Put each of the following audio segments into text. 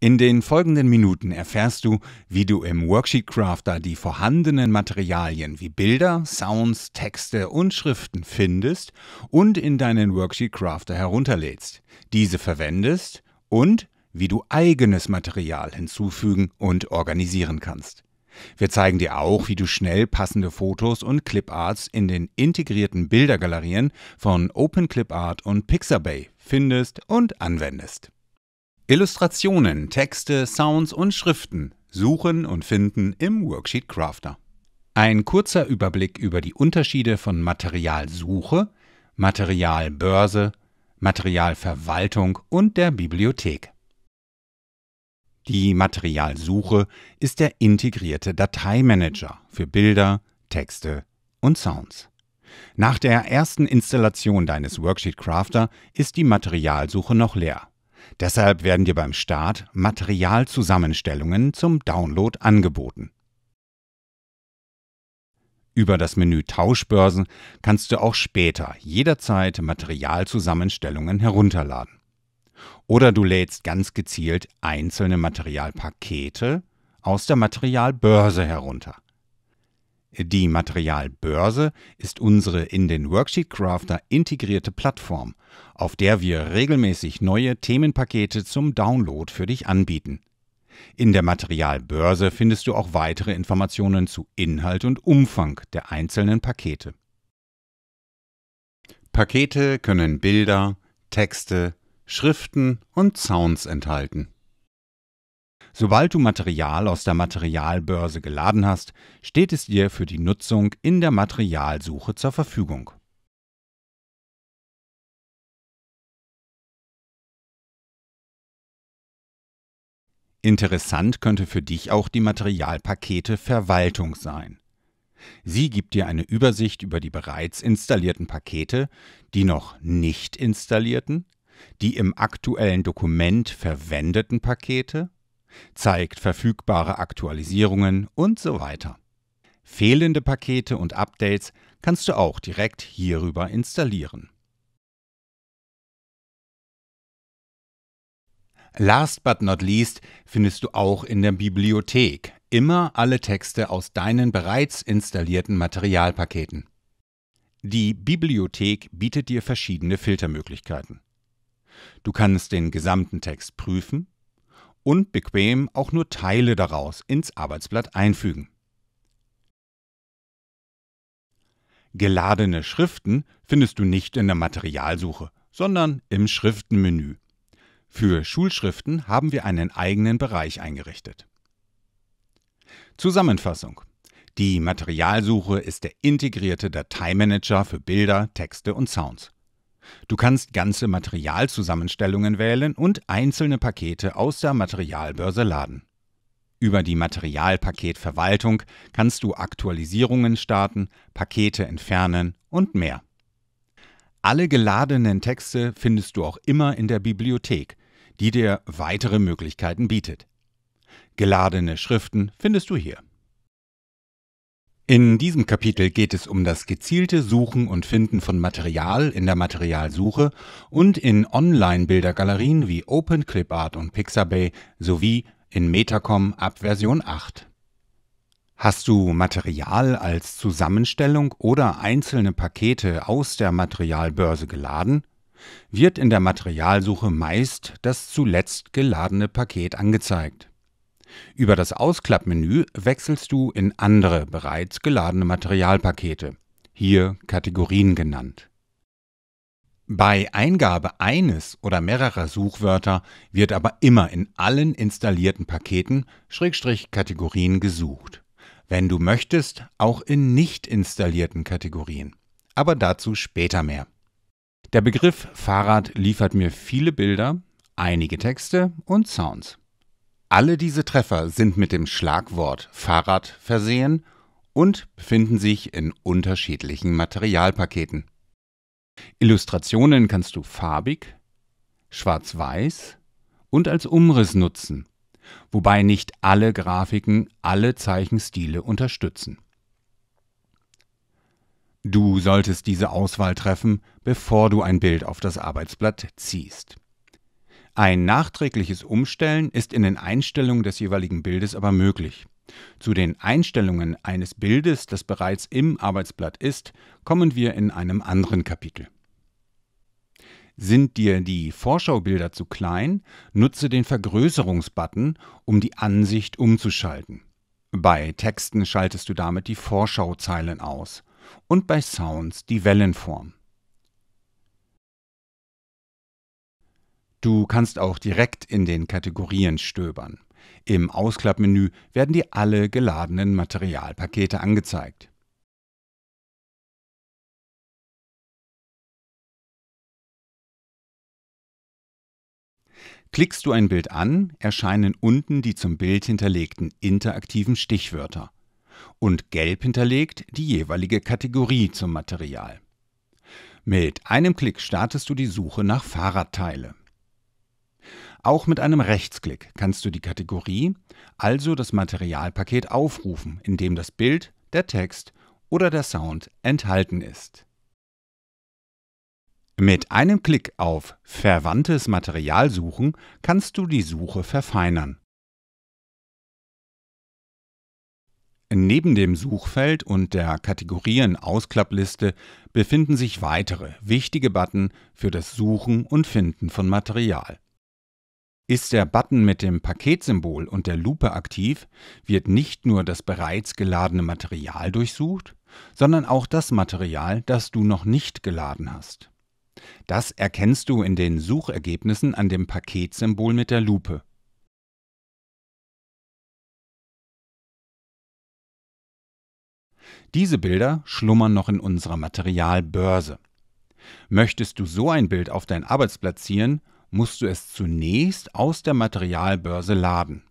In den folgenden Minuten erfährst du, wie du im Worksheet Crafter die vorhandenen Materialien wie Bilder, Sounds, Texte und Schriften findest und in deinen Worksheet Crafter herunterlädst, diese verwendest und wie du eigenes Material hinzufügen und organisieren kannst. Wir zeigen dir auch, wie du schnell passende Fotos und Cliparts in den integrierten Bildergalerien von OpenClipArt und Pixabay findest und anwendest. Illustrationen, Texte, Sounds und Schriften suchen und finden im Worksheet Crafter. Ein kurzer Überblick über die Unterschiede von Materialsuche, Materialbörse, Materialverwaltung und der Bibliothek. Die Materialsuche ist der integrierte Dateimanager für Bilder, Texte und Sounds. Nach der ersten Installation deines Worksheet Crafter ist die Materialsuche noch leer. Deshalb werden dir beim Start Materialzusammenstellungen zum Download angeboten. Über das Menü Tauschbörsen kannst du auch später jederzeit Materialzusammenstellungen herunterladen. Oder du lädst ganz gezielt einzelne Materialpakete aus der Materialbörse herunter. Die Materialbörse ist unsere in den Worksheet Crafter integrierte Plattform, auf der wir regelmäßig neue Themenpakete zum Download für dich anbieten. In der Materialbörse findest du auch weitere Informationen zu Inhalt und Umfang der einzelnen Pakete. Pakete können Bilder, Texte, Schriften und Sounds enthalten. Sobald du Material aus der Materialbörse geladen hast, steht es dir für die Nutzung in der Materialsuche zur Verfügung. Interessant könnte für dich auch die Materialpakete Verwaltung sein. Sie gibt dir eine Übersicht über die bereits installierten Pakete, die noch nicht installierten, die im aktuellen Dokument verwendeten Pakete zeigt verfügbare Aktualisierungen und so weiter. Fehlende Pakete und Updates kannst du auch direkt hierüber installieren. Last but not least findest du auch in der Bibliothek immer alle Texte aus deinen bereits installierten Materialpaketen. Die Bibliothek bietet dir verschiedene Filtermöglichkeiten. Du kannst den gesamten Text prüfen, und bequem auch nur Teile daraus ins Arbeitsblatt einfügen. Geladene Schriften findest du nicht in der Materialsuche, sondern im Schriftenmenü. Für Schulschriften haben wir einen eigenen Bereich eingerichtet. Zusammenfassung. Die Materialsuche ist der integrierte Dateimanager für Bilder, Texte und Sounds. Du kannst ganze Materialzusammenstellungen wählen und einzelne Pakete aus der Materialbörse laden. Über die Materialpaketverwaltung kannst du Aktualisierungen starten, Pakete entfernen und mehr. Alle geladenen Texte findest du auch immer in der Bibliothek, die dir weitere Möglichkeiten bietet. Geladene Schriften findest du hier. In diesem Kapitel geht es um das gezielte Suchen und Finden von Material in der Materialsuche und in Online-Bildergalerien wie OpenClipArt und Pixabay sowie in Metacom ab Version 8. Hast du Material als Zusammenstellung oder einzelne Pakete aus der Materialbörse geladen? Wird in der Materialsuche meist das zuletzt geladene Paket angezeigt. Über das Ausklappmenü wechselst du in andere bereits geladene Materialpakete, hier Kategorien genannt. Bei Eingabe eines oder mehrerer Suchwörter wird aber immer in allen installierten Paketen Schrägstrich Kategorien gesucht. Wenn du möchtest, auch in nicht installierten Kategorien. Aber dazu später mehr. Der Begriff Fahrrad liefert mir viele Bilder, einige Texte und Sounds. Alle diese Treffer sind mit dem Schlagwort Fahrrad versehen und befinden sich in unterschiedlichen Materialpaketen. Illustrationen kannst du farbig, schwarz-weiß und als Umriss nutzen, wobei nicht alle Grafiken alle Zeichenstile unterstützen. Du solltest diese Auswahl treffen, bevor du ein Bild auf das Arbeitsblatt ziehst. Ein nachträgliches Umstellen ist in den Einstellungen des jeweiligen Bildes aber möglich. Zu den Einstellungen eines Bildes, das bereits im Arbeitsblatt ist, kommen wir in einem anderen Kapitel. Sind dir die Vorschaubilder zu klein, nutze den Vergrößerungsbutton, um die Ansicht umzuschalten. Bei Texten schaltest du damit die Vorschauzeilen aus und bei Sounds die Wellenform. Du kannst auch direkt in den Kategorien stöbern. Im Ausklappmenü werden dir alle geladenen Materialpakete angezeigt. Klickst du ein Bild an, erscheinen unten die zum Bild hinterlegten interaktiven Stichwörter und gelb hinterlegt die jeweilige Kategorie zum Material. Mit einem Klick startest du die Suche nach Fahrradteile. Auch mit einem Rechtsklick kannst du die Kategorie, also das Materialpaket, aufrufen, in dem das Bild, der Text oder der Sound enthalten ist. Mit einem Klick auf Verwandtes Material suchen kannst du die Suche verfeinern. Neben dem Suchfeld und der Kategorien-Ausklappliste befinden sich weitere wichtige Button für das Suchen und Finden von Material. Ist der Button mit dem Paketsymbol und der Lupe aktiv, wird nicht nur das bereits geladene Material durchsucht, sondern auch das Material, das du noch nicht geladen hast. Das erkennst du in den Suchergebnissen an dem Paketsymbol mit der Lupe. Diese Bilder schlummern noch in unserer Materialbörse. Möchtest du so ein Bild auf dein Arbeitsplatz ziehen, musst du es zunächst aus der Materialbörse laden.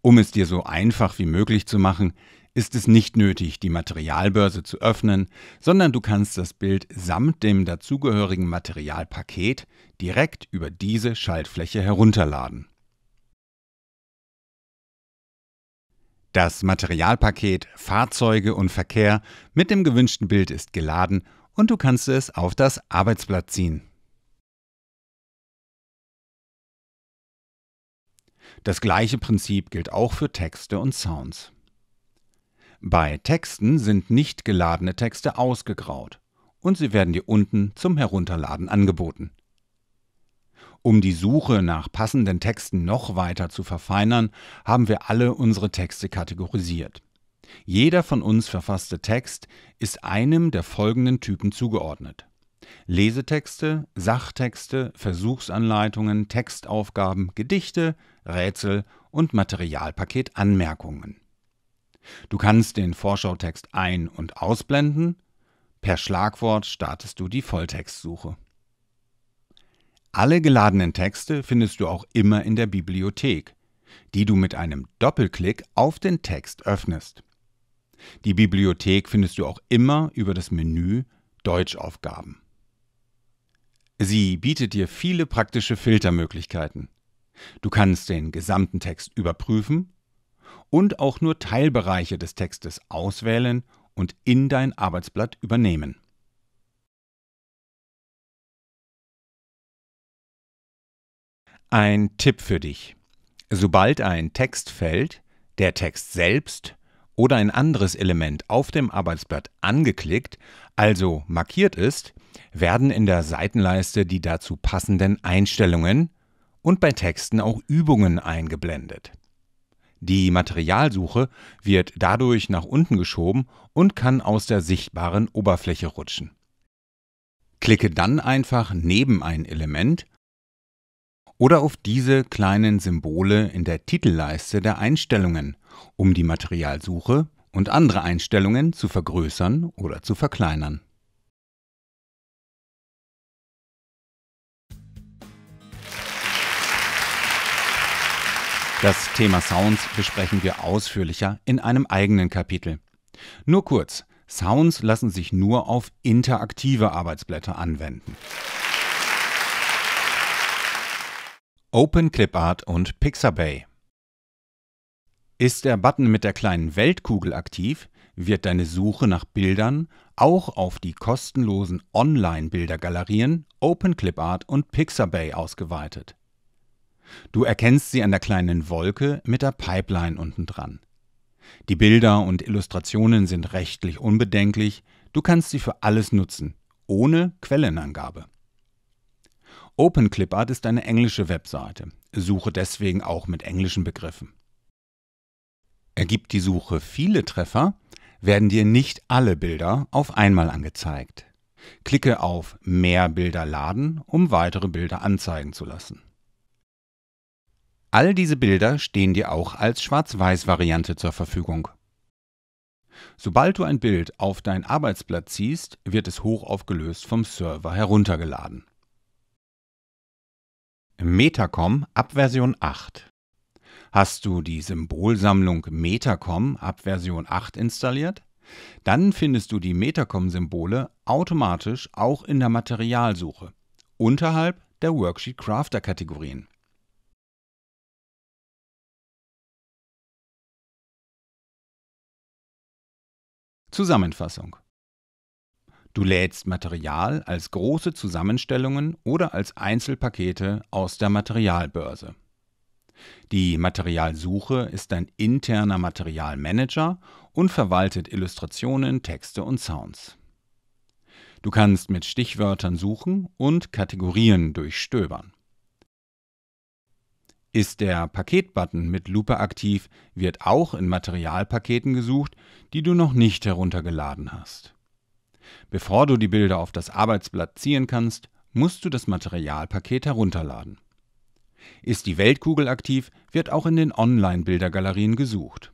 Um es dir so einfach wie möglich zu machen, ist es nicht nötig, die Materialbörse zu öffnen, sondern du kannst das Bild samt dem dazugehörigen Materialpaket direkt über diese Schaltfläche herunterladen. Das Materialpaket Fahrzeuge und Verkehr mit dem gewünschten Bild ist geladen und du kannst es auf das Arbeitsblatt ziehen. Das gleiche Prinzip gilt auch für Texte und Sounds. Bei Texten sind nicht geladene Texte ausgegraut und sie werden dir unten zum Herunterladen angeboten. Um die Suche nach passenden Texten noch weiter zu verfeinern, haben wir alle unsere Texte kategorisiert. Jeder von uns verfasste Text ist einem der folgenden Typen zugeordnet. Lesetexte, Sachtexte, Versuchsanleitungen, Textaufgaben, Gedichte, Rätsel und Materialpaket Anmerkungen. Du kannst den Vorschautext ein- und ausblenden. Per Schlagwort startest du die Volltextsuche. Alle geladenen Texte findest du auch immer in der Bibliothek, die du mit einem Doppelklick auf den Text öffnest. Die Bibliothek findest du auch immer über das Menü Deutschaufgaben. Sie bietet dir viele praktische Filtermöglichkeiten. Du kannst den gesamten Text überprüfen und auch nur Teilbereiche des Textes auswählen und in dein Arbeitsblatt übernehmen. Ein Tipp für dich. Sobald ein Text fällt, der Text selbst oder ein anderes Element auf dem Arbeitsblatt angeklickt, also markiert ist, werden in der Seitenleiste die dazu passenden Einstellungen und bei Texten auch Übungen eingeblendet. Die Materialsuche wird dadurch nach unten geschoben und kann aus der sichtbaren Oberfläche rutschen. Klicke dann einfach neben ein Element oder auf diese kleinen Symbole in der Titelleiste der Einstellungen um die Materialsuche und andere Einstellungen zu vergrößern oder zu verkleinern. Das Thema Sounds besprechen wir ausführlicher in einem eigenen Kapitel. Nur kurz, Sounds lassen sich nur auf interaktive Arbeitsblätter anwenden. Open Clip Art und Pixabay ist der Button mit der kleinen Weltkugel aktiv, wird deine Suche nach Bildern auch auf die kostenlosen Online-Bildergalerien OpenClipArt und Pixabay ausgeweitet. Du erkennst sie an der kleinen Wolke mit der Pipeline unten dran. Die Bilder und Illustrationen sind rechtlich unbedenklich, du kannst sie für alles nutzen, ohne Quellenangabe. OpenClipArt ist eine englische Webseite, suche deswegen auch mit englischen Begriffen. Ergibt die Suche viele Treffer, werden dir nicht alle Bilder auf einmal angezeigt. Klicke auf Mehr Bilder laden, um weitere Bilder anzeigen zu lassen. All diese Bilder stehen dir auch als Schwarz-Weiß-Variante zur Verfügung. Sobald du ein Bild auf dein Arbeitsblatt ziehst, wird es hochaufgelöst vom Server heruntergeladen. Metacom ab Version 8 Hast du die Symbolsammlung Metacom ab Version 8 installiert? Dann findest du die Metacom-Symbole automatisch auch in der Materialsuche unterhalb der Worksheet Crafter Kategorien. Zusammenfassung Du lädst Material als große Zusammenstellungen oder als Einzelpakete aus der Materialbörse. Die Materialsuche ist ein interner Materialmanager und verwaltet Illustrationen, Texte und Sounds. Du kannst mit Stichwörtern suchen und Kategorien durchstöbern. Ist der Paketbutton mit Lupe aktiv, wird auch in Materialpaketen gesucht, die du noch nicht heruntergeladen hast. Bevor du die Bilder auf das Arbeitsblatt ziehen kannst, musst du das Materialpaket herunterladen. Ist die Weltkugel aktiv, wird auch in den Online-Bildergalerien gesucht.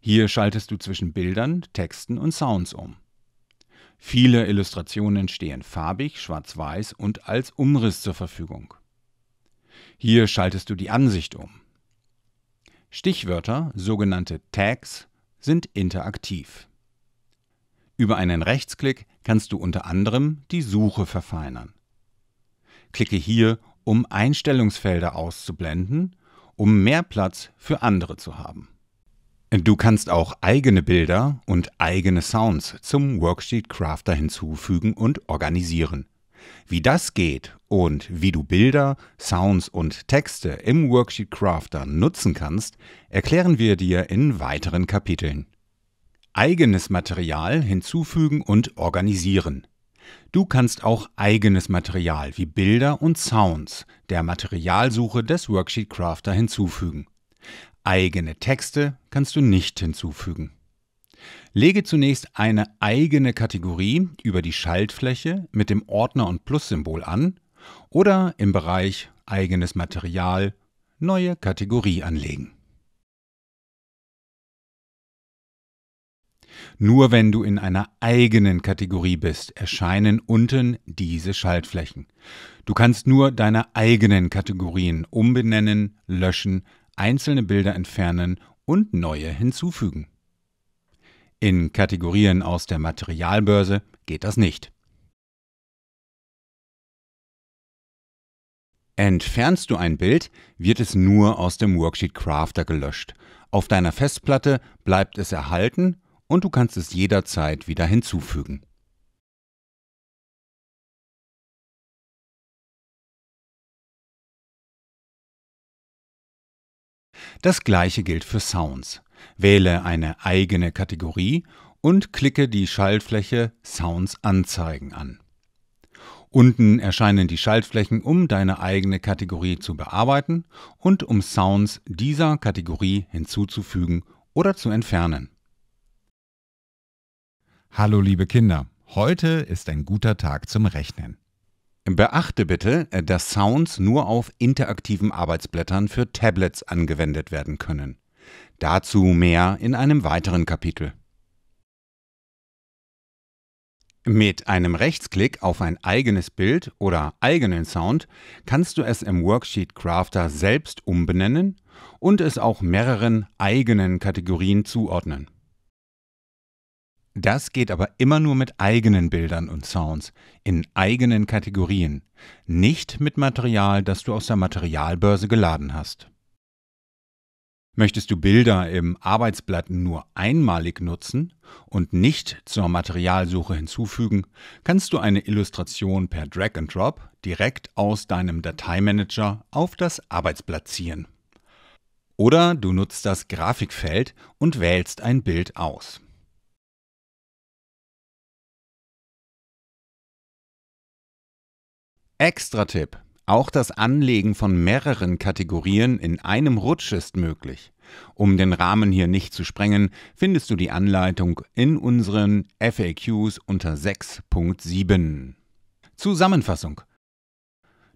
Hier schaltest du zwischen Bildern, Texten und Sounds um. Viele Illustrationen stehen farbig, schwarz-weiß und als Umriss zur Verfügung. Hier schaltest du die Ansicht um. Stichwörter, sogenannte Tags, sind interaktiv. Über einen Rechtsklick kannst du unter anderem die Suche verfeinern. Klicke hier, um Einstellungsfelder auszublenden, um mehr Platz für andere zu haben. Du kannst auch eigene Bilder und eigene Sounds zum Worksheet Crafter hinzufügen und organisieren. Wie das geht und wie du Bilder, Sounds und Texte im Worksheet Crafter nutzen kannst, erklären wir dir in weiteren Kapiteln. Eigenes Material hinzufügen und organisieren. Du kannst auch eigenes Material wie Bilder und Sounds der Materialsuche des Worksheet Crafter hinzufügen. Eigene Texte kannst du nicht hinzufügen. Lege zunächst eine eigene Kategorie über die Schaltfläche mit dem Ordner und Plus-Symbol an oder im Bereich Eigenes Material Neue Kategorie anlegen. Nur wenn du in einer eigenen Kategorie bist, erscheinen unten diese Schaltflächen. Du kannst nur deine eigenen Kategorien umbenennen, löschen, einzelne Bilder entfernen und neue hinzufügen. In Kategorien aus der Materialbörse geht das nicht. Entfernst du ein Bild, wird es nur aus dem Worksheet Crafter gelöscht. Auf deiner Festplatte bleibt es erhalten und du kannst es jederzeit wieder hinzufügen. Das gleiche gilt für Sounds. Wähle eine eigene Kategorie und klicke die Schaltfläche Sounds anzeigen an. Unten erscheinen die Schaltflächen, um deine eigene Kategorie zu bearbeiten und um Sounds dieser Kategorie hinzuzufügen oder zu entfernen. Hallo liebe Kinder, heute ist ein guter Tag zum Rechnen. Beachte bitte, dass Sounds nur auf interaktiven Arbeitsblättern für Tablets angewendet werden können. Dazu mehr in einem weiteren Kapitel. Mit einem Rechtsklick auf ein eigenes Bild oder eigenen Sound kannst du es im Worksheet Crafter selbst umbenennen und es auch mehreren eigenen Kategorien zuordnen. Das geht aber immer nur mit eigenen Bildern und Sounds, in eigenen Kategorien, nicht mit Material, das du aus der Materialbörse geladen hast. Möchtest du Bilder im Arbeitsblatt nur einmalig nutzen und nicht zur Materialsuche hinzufügen, kannst du eine Illustration per Drag and Drop direkt aus deinem Dateimanager auf das Arbeitsblatt ziehen. Oder du nutzt das Grafikfeld und wählst ein Bild aus. Extra Tipp. Auch das Anlegen von mehreren Kategorien in einem Rutsch ist möglich. Um den Rahmen hier nicht zu sprengen, findest du die Anleitung in unseren FAQs unter 6.7. Zusammenfassung.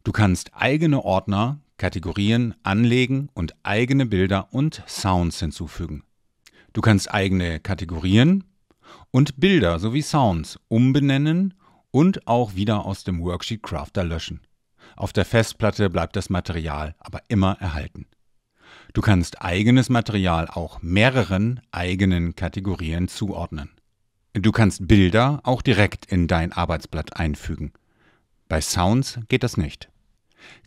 Du kannst eigene Ordner, Kategorien anlegen und eigene Bilder und Sounds hinzufügen. Du kannst eigene Kategorien und Bilder sowie Sounds umbenennen und auch wieder aus dem Worksheet Crafter löschen. Auf der Festplatte bleibt das Material aber immer erhalten. Du kannst eigenes Material auch mehreren eigenen Kategorien zuordnen. Du kannst Bilder auch direkt in dein Arbeitsblatt einfügen. Bei Sounds geht das nicht.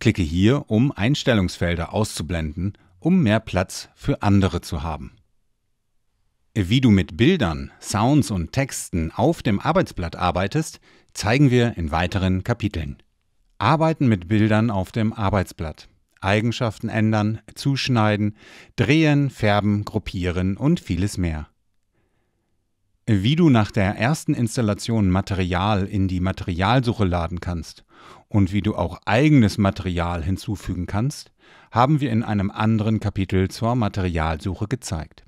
Klicke hier, um Einstellungsfelder auszublenden, um mehr Platz für andere zu haben. Wie du mit Bildern, Sounds und Texten auf dem Arbeitsblatt arbeitest, zeigen wir in weiteren Kapiteln. Arbeiten mit Bildern auf dem Arbeitsblatt. Eigenschaften ändern, zuschneiden, drehen, färben, gruppieren und vieles mehr. Wie du nach der ersten Installation Material in die Materialsuche laden kannst und wie du auch eigenes Material hinzufügen kannst, haben wir in einem anderen Kapitel zur Materialsuche gezeigt.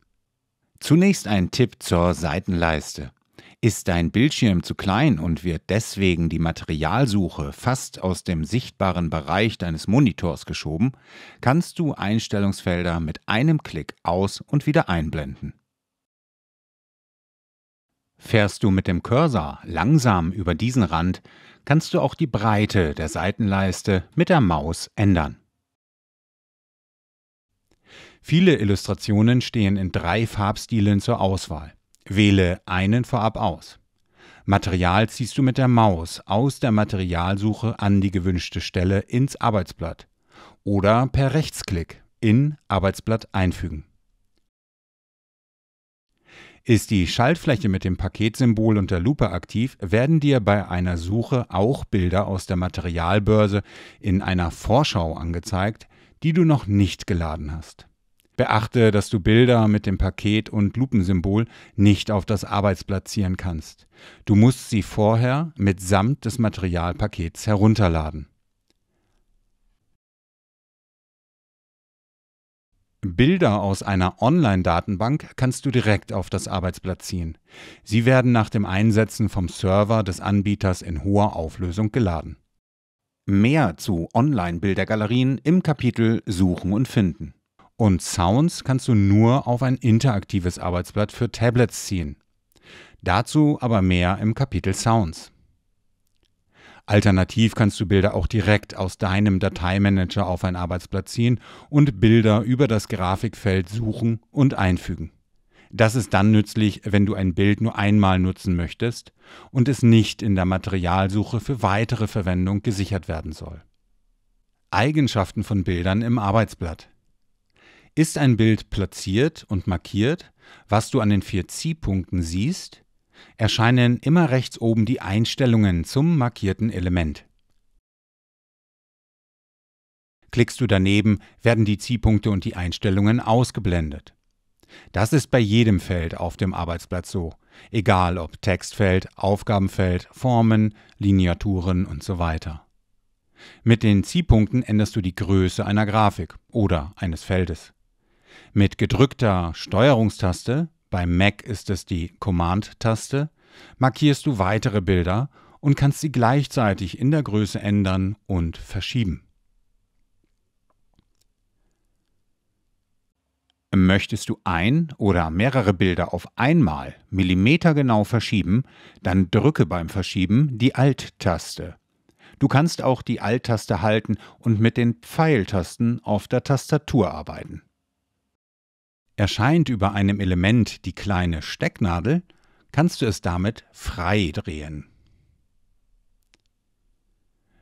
Zunächst ein Tipp zur Seitenleiste. Ist dein Bildschirm zu klein und wird deswegen die Materialsuche fast aus dem sichtbaren Bereich deines Monitors geschoben, kannst du Einstellungsfelder mit einem Klick aus und wieder einblenden. Fährst du mit dem Cursor langsam über diesen Rand, kannst du auch die Breite der Seitenleiste mit der Maus ändern. Viele Illustrationen stehen in drei Farbstilen zur Auswahl. Wähle einen vorab aus. Material ziehst du mit der Maus aus der Materialsuche an die gewünschte Stelle ins Arbeitsblatt oder per Rechtsklick in Arbeitsblatt einfügen. Ist die Schaltfläche mit dem Paketsymbol und der Lupe aktiv, werden dir bei einer Suche auch Bilder aus der Materialbörse in einer Vorschau angezeigt, die du noch nicht geladen hast. Beachte, dass du Bilder mit dem Paket- und Lupensymbol nicht auf das Arbeitsblatt ziehen kannst. Du musst sie vorher mitsamt des Materialpakets herunterladen. Bilder aus einer Online-Datenbank kannst du direkt auf das Arbeitsblatt ziehen. Sie werden nach dem Einsetzen vom Server des Anbieters in hoher Auflösung geladen. Mehr zu Online-Bildergalerien im Kapitel Suchen und Finden. Und Sounds kannst du nur auf ein interaktives Arbeitsblatt für Tablets ziehen. Dazu aber mehr im Kapitel Sounds. Alternativ kannst du Bilder auch direkt aus deinem Dateimanager auf ein Arbeitsblatt ziehen und Bilder über das Grafikfeld suchen und einfügen. Das ist dann nützlich, wenn du ein Bild nur einmal nutzen möchtest und es nicht in der Materialsuche für weitere Verwendung gesichert werden soll. Eigenschaften von Bildern im Arbeitsblatt. Ist ein Bild platziert und markiert, was du an den vier Ziehpunkten siehst, erscheinen immer rechts oben die Einstellungen zum markierten Element. Klickst du daneben, werden die Ziehpunkte und die Einstellungen ausgeblendet. Das ist bei jedem Feld auf dem Arbeitsplatz so, egal ob Textfeld, Aufgabenfeld, Formen, Lineaturen und so weiter. Mit den Ziehpunkten änderst du die Größe einer Grafik oder eines Feldes. Mit gedrückter Steuerungstaste, bei Mac ist es die Command-Taste, markierst du weitere Bilder und kannst sie gleichzeitig in der Größe ändern und verschieben. Möchtest du ein oder mehrere Bilder auf einmal millimetergenau verschieben, dann drücke beim Verschieben die Alt-Taste. Du kannst auch die Alt-Taste halten und mit den Pfeiltasten auf der Tastatur arbeiten. Erscheint über einem Element die kleine Stecknadel, kannst du es damit frei drehen.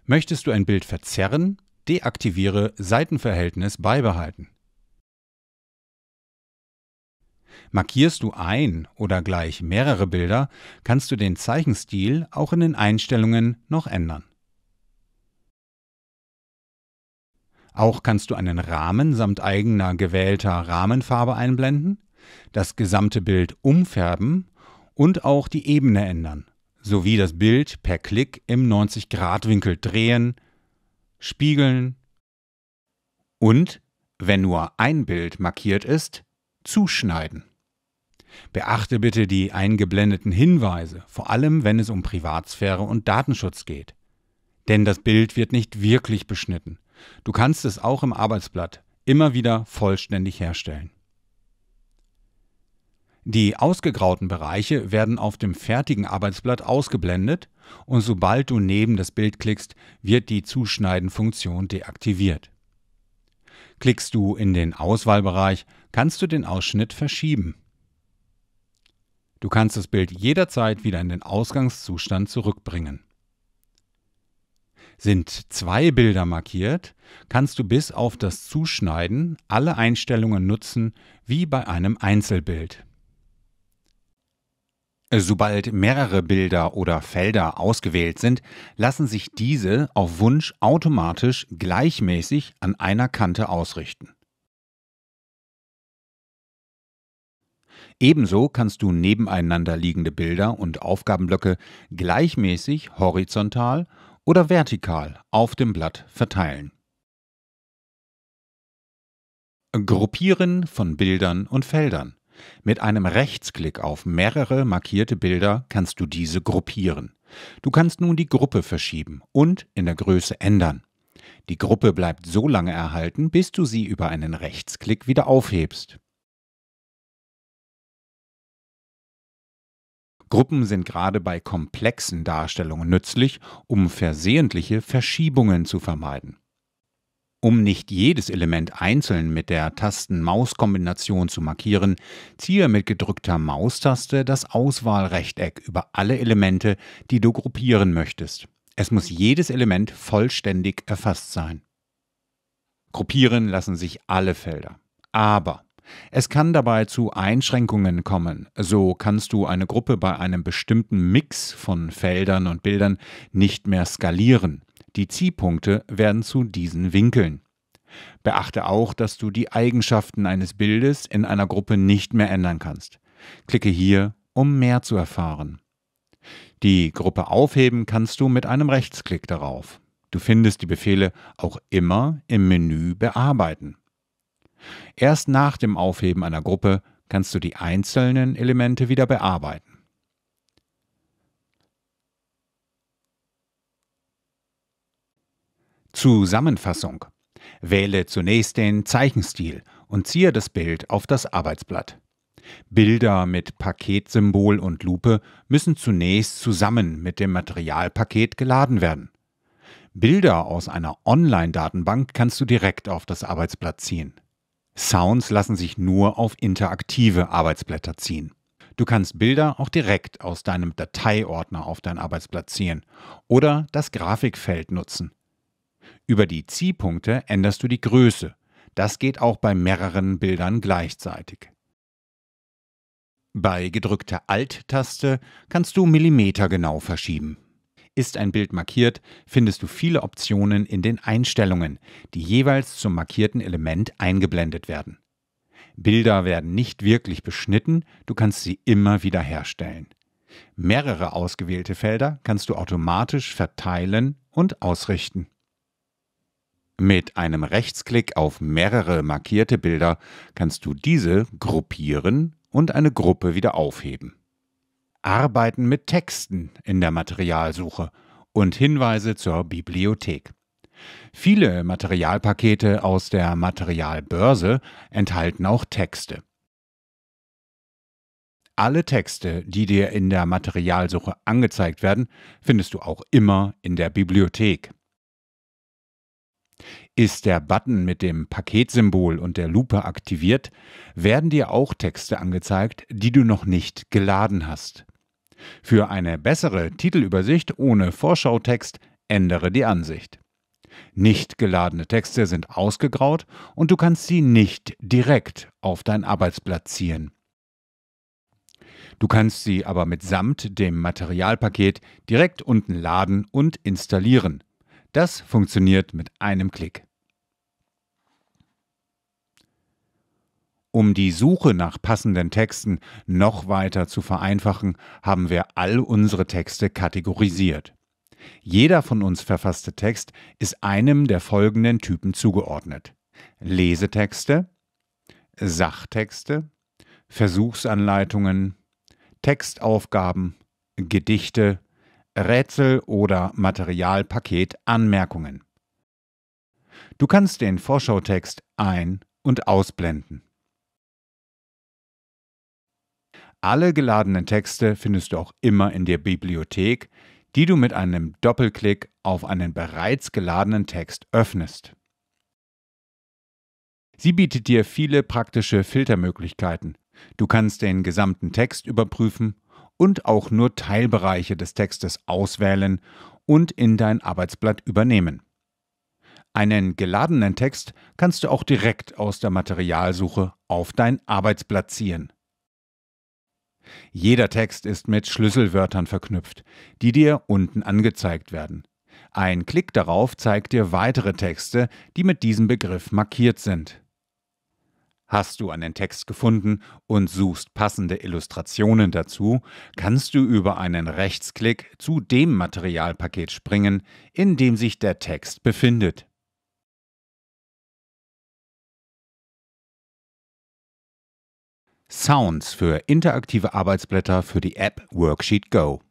Möchtest du ein Bild verzerren, deaktiviere Seitenverhältnis beibehalten. Markierst du ein oder gleich mehrere Bilder, kannst du den Zeichenstil auch in den Einstellungen noch ändern. Auch kannst du einen Rahmen samt eigener gewählter Rahmenfarbe einblenden, das gesamte Bild umfärben und auch die Ebene ändern, sowie das Bild per Klick im 90-Grad-Winkel drehen, spiegeln und, wenn nur ein Bild markiert ist, zuschneiden. Beachte bitte die eingeblendeten Hinweise, vor allem wenn es um Privatsphäre und Datenschutz geht. Denn das Bild wird nicht wirklich beschnitten, Du kannst es auch im Arbeitsblatt immer wieder vollständig herstellen. Die ausgegrauten Bereiche werden auf dem fertigen Arbeitsblatt ausgeblendet und sobald du neben das Bild klickst, wird die Zuschneiden-Funktion deaktiviert. Klickst du in den Auswahlbereich, kannst du den Ausschnitt verschieben. Du kannst das Bild jederzeit wieder in den Ausgangszustand zurückbringen. Sind zwei Bilder markiert, kannst du bis auf das Zuschneiden alle Einstellungen nutzen wie bei einem Einzelbild. Sobald mehrere Bilder oder Felder ausgewählt sind, lassen sich diese auf Wunsch automatisch gleichmäßig an einer Kante ausrichten. Ebenso kannst du nebeneinander liegende Bilder und Aufgabenblöcke gleichmäßig horizontal oder vertikal auf dem Blatt verteilen. Gruppieren von Bildern und Feldern. Mit einem Rechtsklick auf mehrere markierte Bilder kannst du diese gruppieren. Du kannst nun die Gruppe verschieben und in der Größe ändern. Die Gruppe bleibt so lange erhalten, bis du sie über einen Rechtsklick wieder aufhebst. Gruppen sind gerade bei komplexen Darstellungen nützlich, um versehentliche Verschiebungen zu vermeiden. Um nicht jedes Element einzeln mit der Tasten-Maus-Kombination zu markieren, ziehe mit gedrückter Maustaste das Auswahlrechteck über alle Elemente, die du gruppieren möchtest. Es muss jedes Element vollständig erfasst sein. Gruppieren lassen sich alle Felder. Aber es kann dabei zu Einschränkungen kommen. So kannst du eine Gruppe bei einem bestimmten Mix von Feldern und Bildern nicht mehr skalieren. Die Zielpunkte werden zu diesen Winkeln. Beachte auch, dass du die Eigenschaften eines Bildes in einer Gruppe nicht mehr ändern kannst. Klicke hier, um mehr zu erfahren. Die Gruppe aufheben kannst du mit einem Rechtsklick darauf. Du findest die Befehle auch immer im Menü Bearbeiten. Erst nach dem Aufheben einer Gruppe kannst du die einzelnen Elemente wieder bearbeiten. Zusammenfassung. Wähle zunächst den Zeichenstil und ziehe das Bild auf das Arbeitsblatt. Bilder mit Paketsymbol und Lupe müssen zunächst zusammen mit dem Materialpaket geladen werden. Bilder aus einer Online-Datenbank kannst du direkt auf das Arbeitsblatt ziehen. Sounds lassen sich nur auf interaktive Arbeitsblätter ziehen. Du kannst Bilder auch direkt aus deinem Dateiordner auf dein Arbeitsblatt ziehen oder das Grafikfeld nutzen. Über die Ziehpunkte änderst du die Größe. Das geht auch bei mehreren Bildern gleichzeitig. Bei gedrückter Alt-Taste kannst du Millimeter genau verschieben. Ist ein Bild markiert, findest du viele Optionen in den Einstellungen, die jeweils zum markierten Element eingeblendet werden. Bilder werden nicht wirklich beschnitten, du kannst sie immer wieder herstellen. Mehrere ausgewählte Felder kannst du automatisch verteilen und ausrichten. Mit einem Rechtsklick auf mehrere markierte Bilder kannst du diese gruppieren und eine Gruppe wieder aufheben. Arbeiten mit Texten in der Materialsuche und Hinweise zur Bibliothek. Viele Materialpakete aus der Materialbörse enthalten auch Texte. Alle Texte, die dir in der Materialsuche angezeigt werden, findest du auch immer in der Bibliothek. Ist der Button mit dem Paketsymbol und der Lupe aktiviert, werden dir auch Texte angezeigt, die du noch nicht geladen hast. Für eine bessere Titelübersicht ohne Vorschautext ändere die Ansicht. Nicht geladene Texte sind ausgegraut und du kannst sie nicht direkt auf dein Arbeitsblatt ziehen. Du kannst sie aber mitsamt dem Materialpaket direkt unten laden und installieren. Das funktioniert mit einem Klick. Um die Suche nach passenden Texten noch weiter zu vereinfachen, haben wir all unsere Texte kategorisiert. Jeder von uns verfasste Text ist einem der folgenden Typen zugeordnet. Lesetexte, Sachtexte, Versuchsanleitungen, Textaufgaben, Gedichte, Rätsel oder Materialpaket Anmerkungen. Du kannst den Vorschautext ein- und ausblenden. Alle geladenen Texte findest du auch immer in der Bibliothek, die du mit einem Doppelklick auf einen bereits geladenen Text öffnest. Sie bietet dir viele praktische Filtermöglichkeiten. Du kannst den gesamten Text überprüfen und auch nur Teilbereiche des Textes auswählen und in dein Arbeitsblatt übernehmen. Einen geladenen Text kannst du auch direkt aus der Materialsuche auf dein Arbeitsblatt ziehen. Jeder Text ist mit Schlüsselwörtern verknüpft, die dir unten angezeigt werden. Ein Klick darauf zeigt dir weitere Texte, die mit diesem Begriff markiert sind. Hast du einen Text gefunden und suchst passende Illustrationen dazu, kannst du über einen Rechtsklick zu dem Materialpaket springen, in dem sich der Text befindet. Sounds für interaktive Arbeitsblätter für die App Worksheet Go.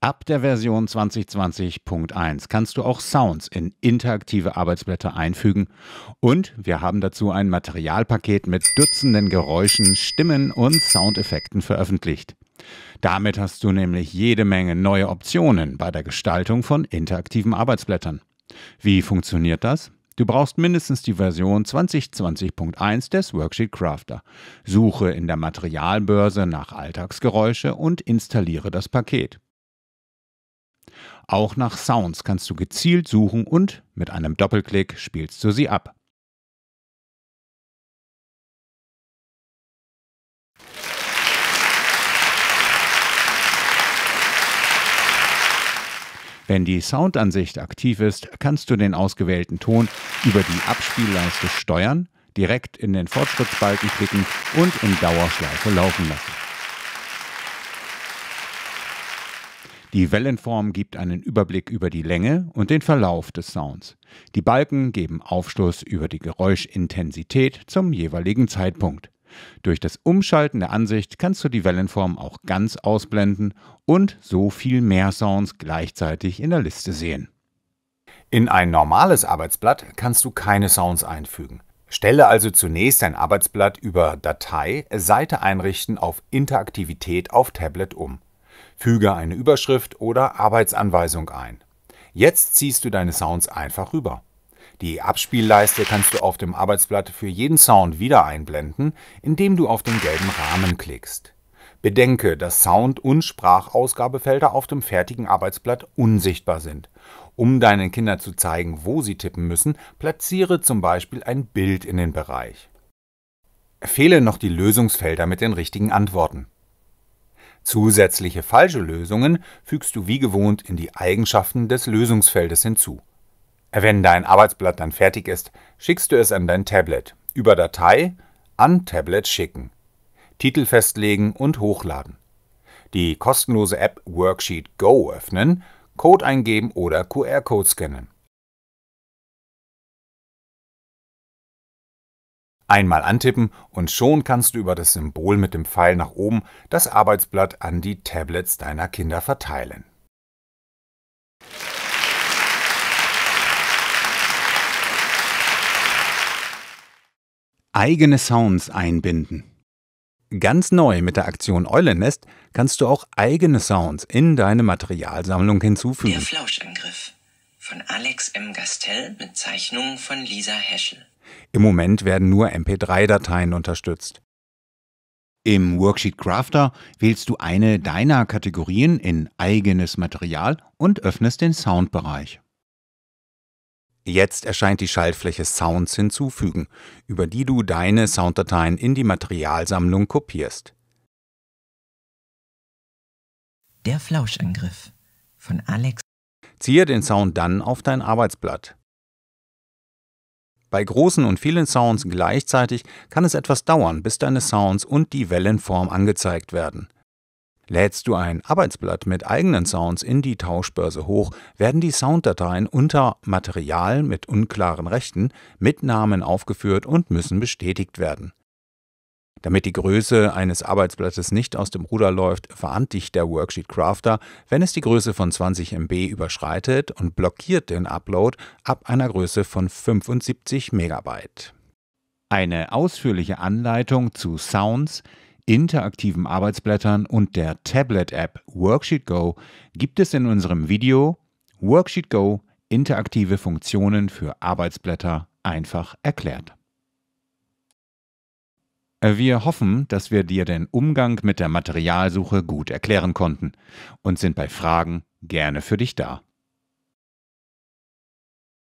Ab der Version 2020.1 kannst du auch Sounds in interaktive Arbeitsblätter einfügen und wir haben dazu ein Materialpaket mit Dutzenden Geräuschen, Stimmen und Soundeffekten veröffentlicht. Damit hast du nämlich jede Menge neue Optionen bei der Gestaltung von interaktiven Arbeitsblättern. Wie funktioniert das? Du brauchst mindestens die Version 2020.1 des Worksheet Crafter. Suche in der Materialbörse nach Alltagsgeräusche und installiere das Paket. Auch nach Sounds kannst du gezielt suchen und mit einem Doppelklick spielst du sie ab. Wenn die Soundansicht aktiv ist, kannst du den ausgewählten Ton über die Abspielleiste steuern, direkt in den Fortschrittsbalken klicken und in Dauerschleife laufen lassen. Die Wellenform gibt einen Überblick über die Länge und den Verlauf des Sounds. Die Balken geben Aufschluss über die Geräuschintensität zum jeweiligen Zeitpunkt. Durch das Umschalten der Ansicht kannst du die Wellenform auch ganz ausblenden und so viel mehr Sounds gleichzeitig in der Liste sehen. In ein normales Arbeitsblatt kannst du keine Sounds einfügen. Stelle also zunächst dein Arbeitsblatt über Datei, Seite einrichten auf Interaktivität auf Tablet um. Füge eine Überschrift oder Arbeitsanweisung ein. Jetzt ziehst du deine Sounds einfach rüber. Die Abspielleiste kannst du auf dem Arbeitsblatt für jeden Sound wieder einblenden, indem du auf den gelben Rahmen klickst. Bedenke, dass Sound- und Sprachausgabefelder auf dem fertigen Arbeitsblatt unsichtbar sind. Um deinen Kindern zu zeigen, wo sie tippen müssen, platziere zum Beispiel ein Bild in den Bereich. Fehle noch die Lösungsfelder mit den richtigen Antworten. Zusätzliche falsche Lösungen fügst du wie gewohnt in die Eigenschaften des Lösungsfeldes hinzu. Wenn dein Arbeitsblatt dann fertig ist, schickst du es an dein Tablet. Über Datei an Tablet schicken. Titel festlegen und hochladen. Die kostenlose App Worksheet Go öffnen, Code eingeben oder QR-Code scannen. Einmal antippen und schon kannst du über das Symbol mit dem Pfeil nach oben das Arbeitsblatt an die Tablets deiner Kinder verteilen. eigene Sounds einbinden. Ganz neu mit der Aktion Eulennest kannst du auch eigene Sounds in deine Materialsammlung hinzufügen. Der Flauschangriff von Alex M. Gastel mit Zeichnungen von Lisa Heschel. Im Moment werden nur MP3-Dateien unterstützt. Im Worksheet Crafter wählst du eine deiner Kategorien in eigenes Material und öffnest den Soundbereich. Jetzt erscheint die Schaltfläche Sounds hinzufügen, über die du deine Sounddateien in die Materialsammlung kopierst. Der Flauschangriff von Alex. Ziehe den Sound dann auf dein Arbeitsblatt. Bei großen und vielen Sounds gleichzeitig kann es etwas dauern, bis deine Sounds und die Wellenform angezeigt werden. Lädst du ein Arbeitsblatt mit eigenen Sounds in die Tauschbörse hoch, werden die Sounddateien unter Material mit unklaren Rechten mit Namen aufgeführt und müssen bestätigt werden. Damit die Größe eines Arbeitsblattes nicht aus dem Ruder läuft, verhandelt dich der Worksheet Crafter, wenn es die Größe von 20 MB überschreitet und blockiert den Upload ab einer Größe von 75 MB. Eine ausführliche Anleitung zu Sounds interaktiven Arbeitsblättern und der Tablet-App Worksheet Go gibt es in unserem Video Worksheet Go interaktive Funktionen für Arbeitsblätter einfach erklärt. Äh, wir hoffen, dass wir dir den Umgang mit der Materialsuche gut erklären konnten und sind bei Fragen gerne für dich da.